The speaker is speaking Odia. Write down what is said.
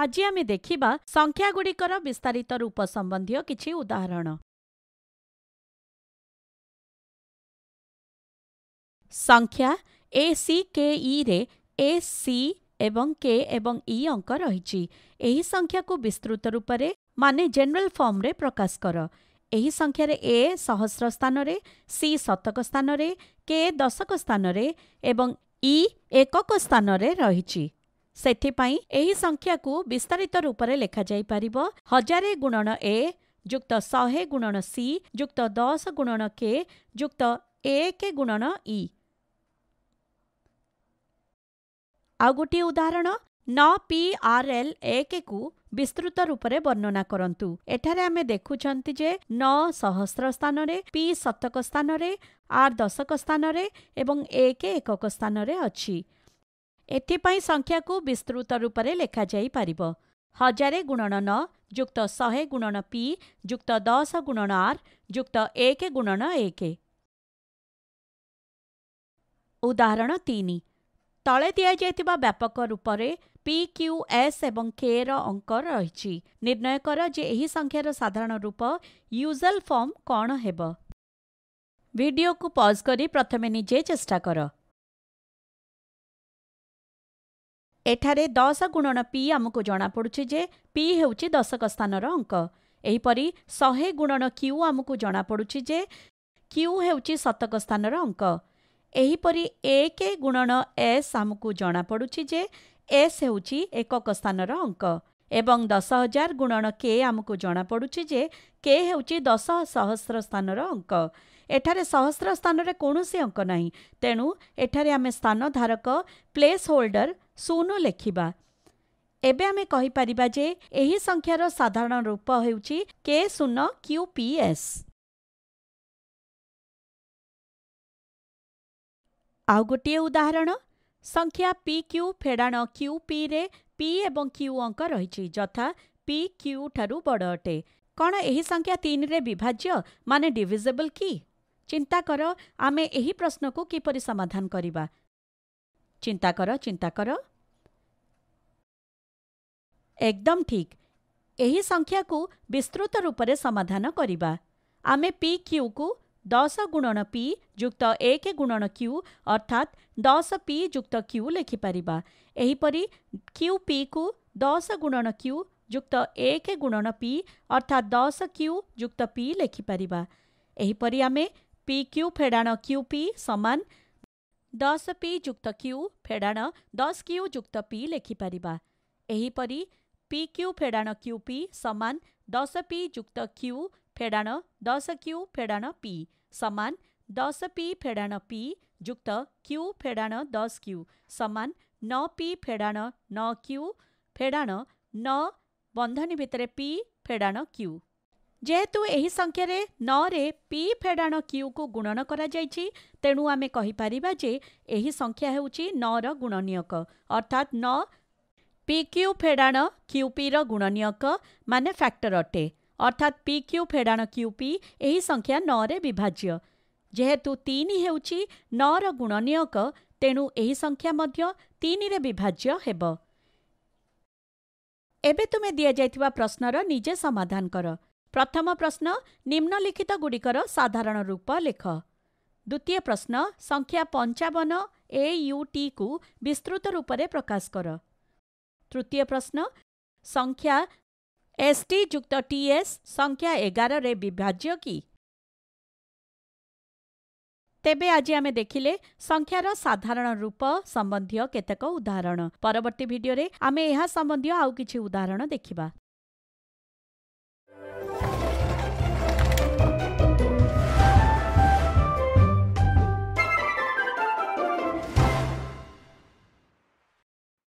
ଆଜି ଆମେ ଦେଖିବା ସଂଖ୍ୟାଗୁଡ଼ିକର ବିସ୍ତାରିତ ରୂପ ସମ୍ବନ୍ଧୀୟ କିଛି ଉଦାହରଣ ସଂଖ୍ୟା ଏ ସି କେ ଇ ରେ ଏ ସି ଏବଂ କେ ଏବଂ ଇ e ଅଙ୍କ ରହିଛି ଏହି ସଂଖ୍ୟାକୁ ବିସ୍ତୃତ ରୂପରେ ମାନେ ଜେନେରାଲ ଫର୍ମରେ ପ୍ରକାଶ କର ଏହି ସଂଖ୍ୟାରେ ଏ ସହସ୍ର ସ୍ଥାନରେ ସି ଶତକ ସ୍ଥାନରେ କେ ଦଶକ ସ୍ଥାନରେ ଏବଂ ଇ e ଏକକ ସ୍ଥାନରେ ରହିଛି ସେଥିପାଇଁ ଏହି ସଂଖ୍ୟାକୁ ବିସ୍ତାରିତ ରୂପରେ ଲେଖାଯାଇପାରିବ ହଜାରେ ଗୁଣନ ଏ ଯୁକ୍ତ ଶହେ ଗୁଣନ ସି ଯୁକ୍ତ ଦଶ ଗୁଣନ କେ ଯୁକ୍ତ ଏକ ଗୁଣନ ଇ ଆଉ ଗୋଟିଏ ଉଦାହରଣ ନ ପି ଆର୍ ଏଲ୍ ଏକକୁ ବିସ୍ତୃତ ରୂପରେ ବର୍ଣ୍ଣନା କରନ୍ତୁ ଏଠାରେ ଆମେ ଦେଖୁଛନ୍ତି ଯେ ନ ସହସ୍ର ସ୍ଥାନରେ ପି ଶତକ ସ୍ଥାନରେ ଆର୍ ଦଶକ ସ୍ଥାନରେ ଏବଂ ଏକ ଏକକ ସ୍ଥାନରେ ଅଛି ଏଥିପାଇଁ ସଂଖ୍ୟାକୁ ବିସ୍ତୃତ ରୂପରେ ଲେଖାଯାଇପାରିବ ହଜାରେ ଗୁଣନ ନ ଯୁକ୍ତ ଶହେ ଗୁଣନ ପି ଯୁକ୍ତ ଦଶ ଗୁଣନ ଆର୍ ଯୁକ୍ତ ଏକ ଗୁଣନ ଏକ ଉଦାହରଣ ତିନି ତଳେ ଦିଆଯାଇଥିବା ବ୍ୟାପକ ରୂପରେ ପି କ୍ୟୁ ଏସ୍ ଏବଂ କେର ଅଙ୍କ ରହିଛି ନିର୍ଣ୍ଣୟ କର ଯେ ଏହି ସଂଖ୍ୟାର ସାଧାରଣ ରୂପ ୟୁଜଲ୍ ଫର୍ମ କ'ଣ ହେବ ଭିଡିଓକୁ ପଜ୍ କରି ପ୍ରଥମେ ନିଜେ ଚେଷ୍ଟା କର ଏଠାରେ ଦଶ ଗୁଣନ ପି ଆମକୁ ଜଣାପଡ଼ୁଛି ଯେ ପି ହେଉଛି ଦଶକ ସ୍ଥାନର ଅଙ୍କ ଏହିପରି ଶହେ ଗୁଣନ କ୍ୟୁ ଆମକୁ ଜଣାପଡ଼ୁଛି ଯେ କ୍ୟୁ ହେଉଛି ଶତକ ସ୍ଥାନର ଅଙ୍କ ଏହିପରି ଏକ ଗୁଣନ ଏସ୍ ଆମକୁ ଜଣାପଡ଼ୁଛି ଯେ ଏସ୍ ହେଉଛି ଏକକ ସ୍ଥାନର ଅଙ୍କ ଏବଂ ଦଶ ହଜାର ଗୁଣନ କେ ଆମକୁ ଜଣାପଡ଼ୁଛି ଯେ କେ ହେଉଛି ଦଶ ସହସ୍ର ସ୍ଥାନର ଅଙ୍କ ଏଠାରେ ସହସ୍ର ସ୍ଥାନରେ କୌଣସି ଅଙ୍କ ନାହିଁ ତେଣୁ ଏଠାରେ ଆମେ ସ୍ଥାନ ଧାରକ ପ୍ଲେସ୍ ହୋଲ୍ଡର ଶୂନ ଲେଖିବା ଏବେ ଆମେ କହିପାରିବା ଯେ ଏହି ସଂଖ୍ୟାର ସାଧାରଣ ରୂପ ହେଉଛି କେ ଶୂନ କ୍ୟୁ ପି ଏସ୍ ଆଉ ଗୋଟିଏ ଉଦାହରଣ ସଂଖ୍ୟା ପି କ୍ୟୁ ଫେଡ଼ାଣ କ୍ୟୁ ପିରେ ପି ଏବଂ କ୍ୟୁ ଅଙ୍କ ରହିଛି ଯଥା ପି କ୍ୟୁ ଠାରୁ ବଡ଼ ଅଟେ କ'ଣ ଏହି ସଂଖ୍ୟା ତିନିରେ ବିଭାଜ୍ୟ ମାନେ ଡିଭିଜେବଲ୍ କି ଚିନ୍ତା କର ଆମେ ଏହି ପ୍ରଶ୍ନକୁ କିପରି ସମାଧାନ କରିବା ଚିନ୍ତା କର ଚିନ୍ତା କର एकदम ठीक यही संख्या को विस्तृत रूप से समाधान करवा आम पी क्यू को दस गुणन पी युक्त एक गुणन क्यू अर्थात दस पी युक्त क्यू लेखिपरपर क्यू पी को दस गुणन क्यू युक्त एक गुणन पी अर्थात दस क्यू युक्त पी लेखिपरपर आम पी क्यू फेड़ाण क्यू पी सामान दस पी जुक्त क्यू फेड़ाण दस क्यू युक्त पी लेखिपरपर पी क्यू फेड़ाण क्यू पी सामान दस पी युक्त क्यू फेड़ाण दस क्यू फेड़ाण पी सामान दस पी फेड़ाण पी युक्त क्यू फेड़ाण दस क्यू सामान न पी फेड़ाण न क्यू फेड़ाण न बंधन भितर पी फेड़ाण क्यू जेहेतु यह संख्य न पी फेड़ाण क्यू को गुणन करेणु आम कहीपरिया जे यही संख्या न नर गुणनियक अर्थात न PQ ଫେଡାଣ QPର ଗୁଣନୀୟକ ମାନେ ଫ୍ୟାକ୍ଟର ଅଟେ ଅର୍ଥାତ୍ PQ ଫେଡାଣ QP ଏହି ସଂଖ୍ୟା ନଅରେ ବିଭାଜ୍ୟ ଯେହେତୁ ତିନି ହେଉଛି ନଅର ଗୁଣନୀୟକ ତେଣୁ ଏହି ସଂଖ୍ୟା ମଧ୍ୟ ତିନିରେ ବିଭାଜ୍ୟ ହେବ ଏବେ ତୁମେ ଦିଆଯାଇଥିବା ପ୍ରଶ୍ନର ନିଜେ ସମାଧାନ କର ପ୍ରଥମ ପ୍ରଶ୍ନ ନିମ୍ନଲିଖିତଗୁଡ଼ିକର ସାଧାରଣ ରୂପ ଲେଖ ଦ୍ୱିତୀୟ ପ୍ରଶ୍ନ ସଂଖ୍ୟା ପଞ୍ଚାବନ ଏ ୟୁଟିକୁ ବିସ୍ତୃତ ରୂପରେ ପ୍ରକାଶ କର तृतीय प्रश्न संख्या संख्या एगार रे विभाज्य कि तेबे आज आम देखिले संख्यार साधारण रूप सम्बन्धीय परवर्ती भिडियो आमेन्धीय किछि उदाहरण देखिबा।